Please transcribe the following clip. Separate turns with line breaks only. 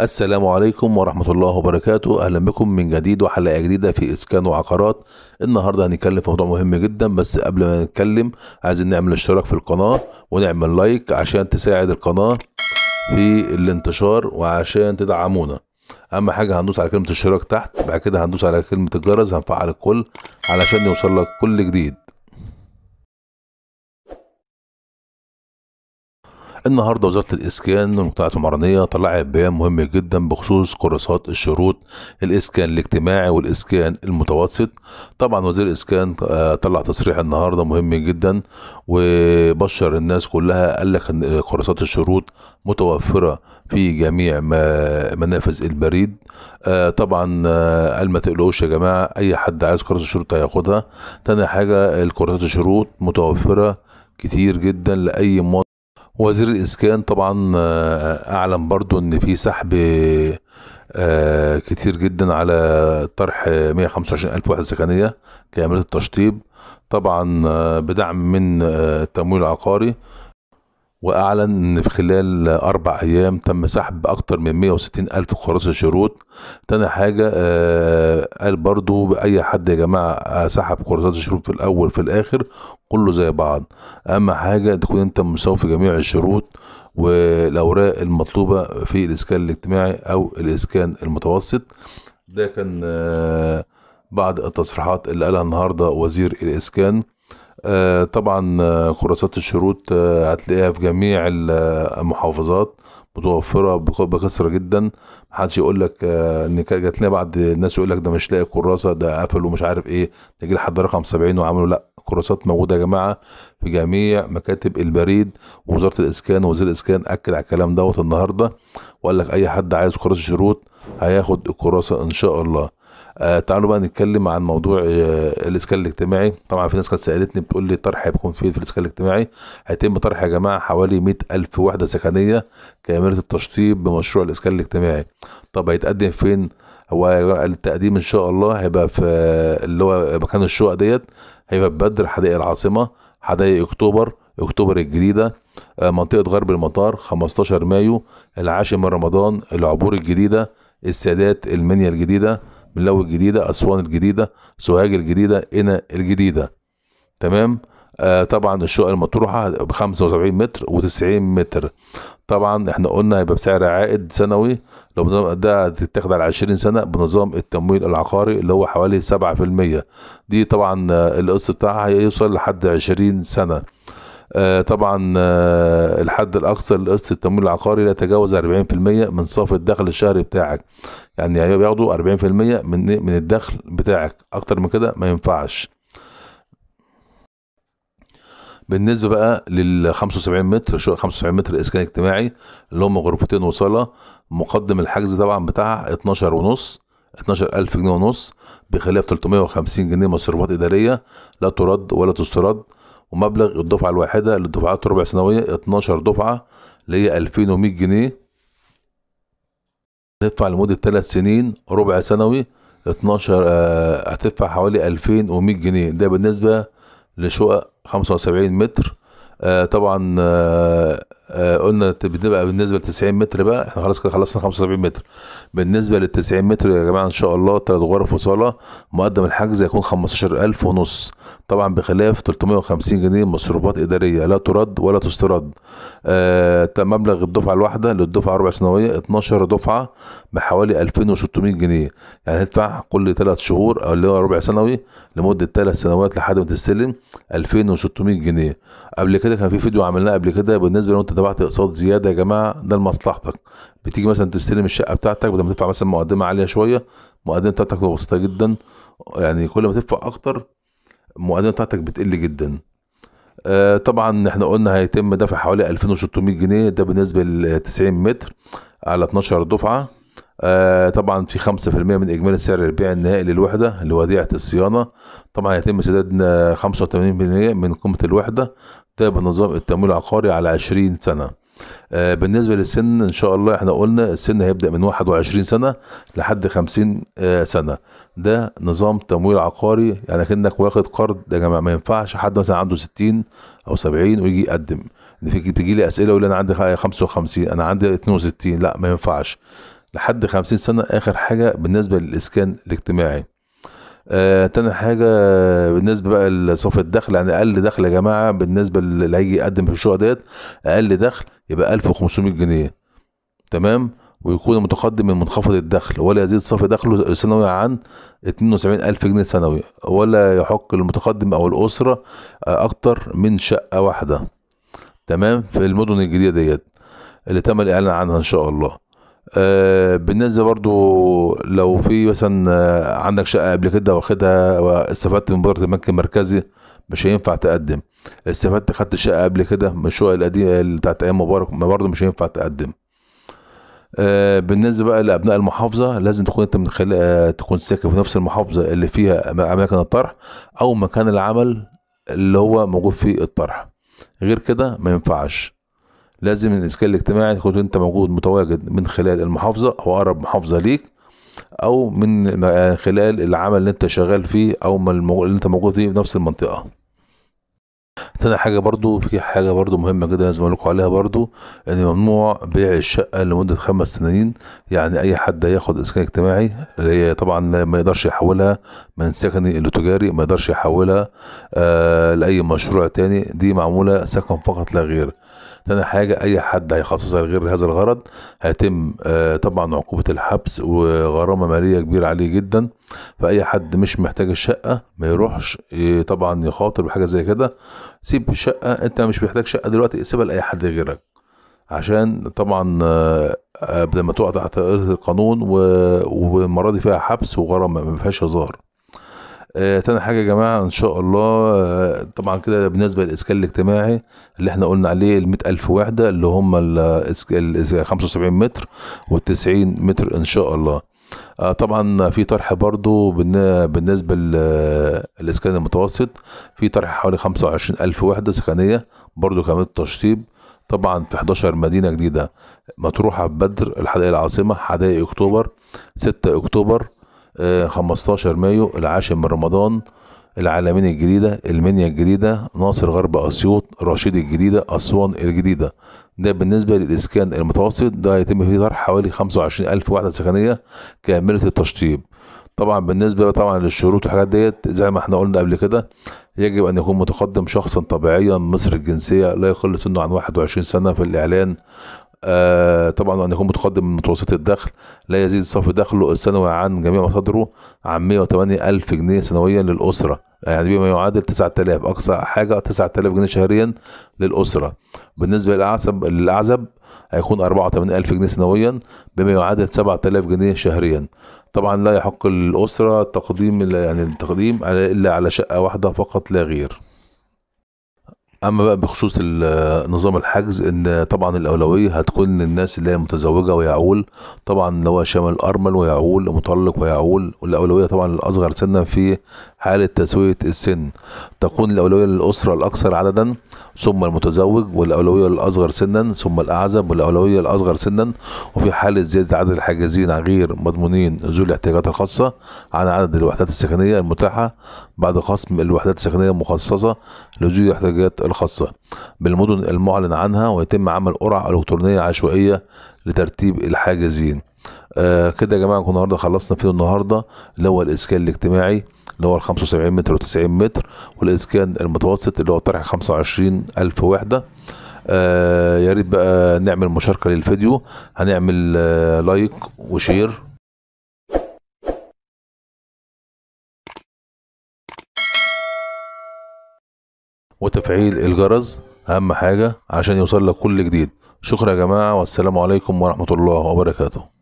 السلام عليكم ورحمة الله وبركاته أهلا بكم من جديد وحلقة جديدة في إسكان وعقارات النهاردة هنتكلم في موضوع مهم جدا بس قبل ما نتكلم عايزين نعمل اشتراك في القناة ونعمل لايك عشان تساعد القناة في الانتشار وعشان تدعمونا أهم حاجة هندوس على كلمة اشتراك تحت بعد كده هندوس على كلمة الجرس هنفعل الكل علشان يوصل لك كل جديد النهارده وزاره الاسكان والمجتمعات العمرانيه طلعت بيان مهم جدا بخصوص كراسات الشروط الاسكان الاجتماعي والاسكان المتوسط طبعا وزير الاسكان آه، طلع تصريح النهارده مهم جدا وبشر الناس كلها قال لك ان كراسات الشروط متوفره في جميع منافذ البريد آه، طبعا آه، قال ما تقلقوش يا جماعه اي حد عايز كراسه الشروط هياخدها تاني حاجه الكراسات الشروط متوفره كتير جدا لاي مواطن وزير الاسكان طبعا آه، اعلن برضو ان في سحب آه، كتير جدا على طرح 125 الف وحده سكنيه كعمليه التشطيب طبعا آه، بدعم من التمويل العقاري وأعلن أن في خلال أربع أيام تم سحب أكتر من 160 ألف كراسة شروط تاني حاجة آه، قال برضو أي حد يا جماعة آه، سحب كراسات الشروط في الأول في الآخر كله زي بعض أهم حاجة تكون أنت مساوي في جميع الشروط والأوراق المطلوبة في الإسكان الاجتماعي أو الإسكان المتوسط ده كان آه، بعض التصريحات اللي قالها النهاردة وزير الإسكان آه، طبعا كراسات آه، الشروط آه، هتلاقيها في جميع المحافظات متوفرة بكثرة جدا محدش يقول لك ان جت جات لنا بعد الناس يقول لك ده مش لاقي كراسة ده قفلوا مش عارف ايه تجي لحد رقم 70 وعملوا لا كراسات موجودة يا جماعة في جميع مكاتب البريد ووزارة الاسكان ووزير الاسكان اكد على الكلام دوت النهاردة وقال لك اي حد عايز كراسة شروط هياخد الكراسة ان شاء الله آه تعالوا بقى نتكلم عن موضوع آه الاسكان الاجتماعي طبعا في ناس كانت سالتني بتقول لي الطرح هيكون فين في الاسكان الاجتماعي هيتم طرح يا جماعه حوالي مئة الف وحده سكنيه كامله التشطيب بمشروع الاسكان الاجتماعي طب هيتقدم فين هو التقديم ان شاء الله هيبقى في آه، اللي هو مكان الشقق ديت هيبقى في بدر حدائق العاصمه حدائق اكتوبر اكتوبر الجديده آه، منطقه غرب المطار 15 مايو العاشر من رمضان العبور الجديده السادات المنيا الجديده ملاوي الجديده اسوان الجديده سوهاج الجديده إنا الجديده تمام آه طبعا الشقه المطروحه ب 75 متر و90 متر طبعا احنا قلنا هيبقى بسعر عائد سنوي لو بنظام ده تتاخد على 20 سنه بنظام التمويل العقاري اللي هو حوالي 7% دي طبعا آه، القسط بتاعها هيوصل لحد 20 سنه آه، طبعا آه، الحد الاقصى لقسط التمويل العقاري لا يتجاوز 40% من صافي الدخل الشهري بتاعك يعني بياخدوا 40% من من الدخل بتاعك اكتر من كده ما ينفعش بالنسبة بقى لل 75 متر شقة 75 متر إسكان اجتماعي اللي هم غرفتين وصالة مقدم الحجز طبعا بتاعها 12 ونص 12000 جنيه ونص بخلاف 350 جنيه مصروفات إدارية لا ترد ولا تسترد ومبلغ الدفعة الواحدة للدفعات الربع سنوية 12 دفعة اللي هي 2100 جنيه هتدفع لمدة 3 سنين ربع سنوي 12 آه هتدفع حوالي 2100 جنيه ده بالنسبة لشقق 75 متر آه طبعا آه آه، قلنا بتبقى بالنسبه ل 90 متر بقى احنا خلاص كده خلصنا 75 متر بالنسبه لل 90 متر يا جماعه ان شاء الله ثلاث غرف وصاله مقدم الحجز هيكون 15000 ونص طبعا بخلاف 350 جنيه مصروفات اداريه لا ترد ولا تسترد آه مبلغ الدفعه الواحده للدفعه الربع سنويه 12 دفعه بحوالي 2600 جنيه يعني هتدفع كل ثلاث شهور او اللي هو ربع سنوي لمده ثلاث سنوات لحد ما تستلم 2600 جنيه قبل كده كان في فيديو عملناه قبل كده بالنسبه لو انت دفعت اقساط زياده يا جماعه ده لمصلحتك بتيجي مثلا تستلم الشقه بتاعتك بدل ما تدفع مثلا مقدمه عاليه شويه المقدمه بتاعتك بتبقى بسيطه جدا يعني كل ما تدفع اكتر المقدمه بتاعتك بتقل جدا آه طبعا احنا قلنا هيتم دفع حوالي 2600 جنيه ده بالنسبه ل 90 متر على 12 دفعه آه طبعا في خمسة في المية من إجمالي سعر البيع النهائي للوحدة لوديعة الصيانة طبعا يتم سداد آه، خمسة وثمانين في المية من قيمة الوحدة ده بنظام التمويل العقاري على عشرين سنة آه بالنسبة للسن إن شاء الله إحنا قلنا السن هيبدأ من واحد وعشرين سنة لحد خمسين آه سنة ده نظام تمويل عقاري يعني كأنك واخد قرض يا جماعة ما ينفعش حد مثلا عنده ستين أو سبعين ويجي يقدم تجي لي أسئلة يقول أنا عندي خمسة وخمسين أنا عندي اتنين وستين لا ما ينفعش لحد خمسين سنة آخر حاجة بالنسبة للإسكان الاجتماعي آه تاني حاجة بالنسبة بقى لصف الدخل يعني أقل دخل يا جماعة بالنسبة اللي هيجي يقدم في الشقة ديت أقل دخل يبقى 1500 جنيه تمام ويكون متقدم من منخفض الدخل ولا يزيد صافي دخله سنوي عن 72000 جنيه سنوي ولا يحق المتقدم أو الأسرة أكتر من شقة واحدة تمام في المدن الجديدة ديت اللي تم الإعلان عنها إن شاء الله آه، بالنسبه برضو لو في مثلا آه، عندك شقه قبل كده واخدها واستفدت من بره البنك المركزي مش هينفع تقدم استفدت خدت شقه قبل كده من الشقق القديمه بتاعت ايام مبارك برضو مش هينفع تقدم آه، بالنسبه بقى لابناء المحافظه لازم تكون انت من خلال تكون ساكن في نفس المحافظه اللي فيها اماكن الطرح او مكان العمل اللي هو موجود فيه الطرح غير كده ما ينفعش لازم الإسكان الاجتماعي تكون أنت موجود متواجد من خلال المحافظة أو أقرب محافظة ليك أو من خلال العمل اللي أنت شغال فيه أو اللي أنت موجود فيه في نفس المنطقة تاني حاجة برضو في حاجة برضو مهمة جدا لازم اقول لكم عليها برضو ان ممنوع بيع الشقة لمدة خمس سنين يعني اي حد هياخد اسكان اجتماعي هي طبعا ما يقدرش يحولها من سكني لتجاري ما يقدرش يحولها آه لأي مشروع تاني دي معمولة سكن فقط لا غير تاني حاجة أي حد هيخصصها لغير هذا الغرض هيتم آه طبعا عقوبة الحبس وغرامة مالية كبيرة عليه جدا فاي حد مش محتاج الشقه ما يروحش إيه، طبعا يخاطر بحاجه زي كده سيب الشقه انت مش محتاج شقه دلوقتي سيبها لاي حد غيرك عشان طبعا قبل آه، ما تقع تحت القانون والمره دي فيها حبس وغرامه ما فيهاش هزار آه، تاني حاجه يا جماعه ان شاء الله آه، طبعا كده بالنسبه للاسكان الاجتماعي اللي احنا قلنا عليه ال ألف وحده اللي هم ال 75 متر وال 90 متر ان شاء الله آه، طبعا في طرح برضو بالنسبة للإسكان المتوسط في طرح حوالي 25 ألف وحدة سكنية برضو كمان تشطيب طبعا في 11 مدينة جديدة مطروحة بدر الحدائق العاصمة حدائق أكتوبر 6 أكتوبر آه، خمستاشر 15 مايو العاشر من رمضان العالمين الجديدة المنيا الجديدة ناصر غرب أسيوط رشيد الجديدة أسوان الجديدة ده بالنسبة للإسكان المتوسط ده هيتم فيه طرح حوالي 25 ألف وحدة سكنية كاملة التشطيب طبعا بالنسبة طبعا للشروط والحاجات ديت زي ما احنا قلنا قبل كده يجب أن يكون متقدم شخصا طبيعيا مصر الجنسية لا يقل سنه عن 21 سنة في الإعلان آه طبعا أن يكون متقدم من متوسط الدخل لا يزيد صافي دخله السنوي عن جميع مصادره عن 108 ألف جنيه سنويا للأسرة يعني بما يعادل 9000 أقصى حاجة 9000 جنيه شهريا للأسرة بالنسبة للأعزب للأعزب هيكون 84000 جنيه سنويا بما يعادل 7000 جنيه شهريا طبعا لا يحق للأسرة تقديم يعني التقديم إلا على شقة واحدة فقط لا غير اما بقى بخصوص نظام الحجز ان طبعا الاولويه هتكون للناس اللي هي متزوجه ويعول طبعا اللي هو شامل ارمل ويعول مطلق ويعول والاولويه طبعا للاصغر سنا في حاله تسويه السن تكون الاولويه للاسره الاكثر عددا ثم المتزوج والاولويه للاصغر سنا ثم الاعزب والاولويه للاصغر سنا وفي حاله زياده عدد الحاجزين غير مضمونين ذوي الاحتياجات الخاصه عن عدد الوحدات السكنيه المتاحه بعد خصم الوحدات السكنيه المخصصه لذوي الاحتياجات الخاصة بالمدن المعلن عنها ويتم عمل قرعة إلكترونية عشوائية لترتيب الحاجزين آه كده يا جماعة النهاردة خلصنا فيديو النهاردة اللي هو الإسكان الاجتماعي اللي هو ال 75 متر و90 متر والإسكان المتوسط اللي هو طرح 25 ألف وحدة آه يا ريت بقى نعمل مشاركة للفيديو هنعمل آه لايك وشير وتفعيل الجرس اهم حاجه عشان يوصل لك كل جديد شكرا يا جماعه والسلام عليكم ورحمه الله وبركاته